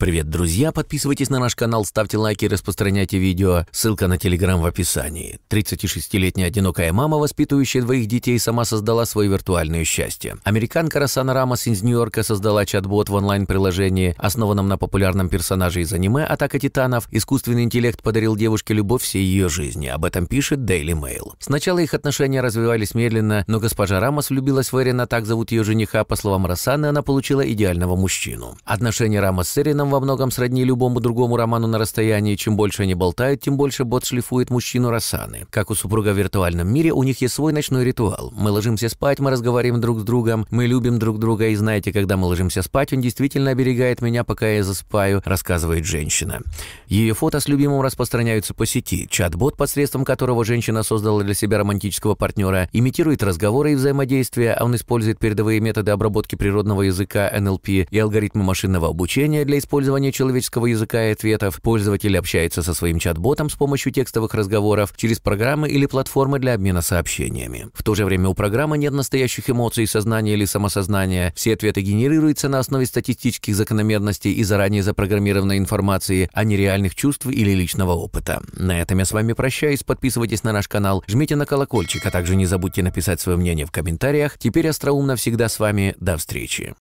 Привет, друзья! Подписывайтесь на наш канал, ставьте лайки, распространяйте видео. Ссылка на Телеграм в описании. 36-летняя одинокая мама, воспитывающая двоих детей, сама создала свое виртуальное счастье. Американка Росана Рамос из Нью-Йорка создала чат-бот в онлайн-приложении, основанном на популярном персонаже из аниме «Атака титанов». Искусственный интеллект подарил девушке любовь всей ее жизни. Об этом пишет Daily Mail. Сначала их отношения развивались медленно, но госпожа Рамос влюбилась в Эрина, так зовут ее жениха. По словам Росаны, она получила идеального мужчину. Отношения Рамос с Эрином сам во многом сродни любому другому роману на расстоянии. Чем больше они болтают, тем больше бот шлифует мужчину Рассаны. Как у супруга в виртуальном мире, у них есть свой ночной ритуал. Мы ложимся спать, мы разговариваем друг с другом, мы любим друг друга, и знаете, когда мы ложимся спать, он действительно оберегает меня, пока я засыпаю, рассказывает женщина. Ее фото с любимым распространяются по сети. Чат-бот, посредством которого женщина создала для себя романтического партнера, имитирует разговоры и взаимодействия, а он использует передовые методы обработки природного языка NLP и алгоритмы машинного обучения для использования использование человеческого языка и ответов, пользователь общается со своим чат-ботом с помощью текстовых разговоров через программы или платформы для обмена сообщениями. В то же время у программы нет настоящих эмоций, сознания или самосознания. Все ответы генерируются на основе статистических закономерностей и заранее запрограммированной информации, а не реальных чувств или личного опыта. На этом я с вами прощаюсь. Подписывайтесь на наш канал, жмите на колокольчик, а также не забудьте написать свое мнение в комментариях. Теперь остроумно всегда с вами. До встречи.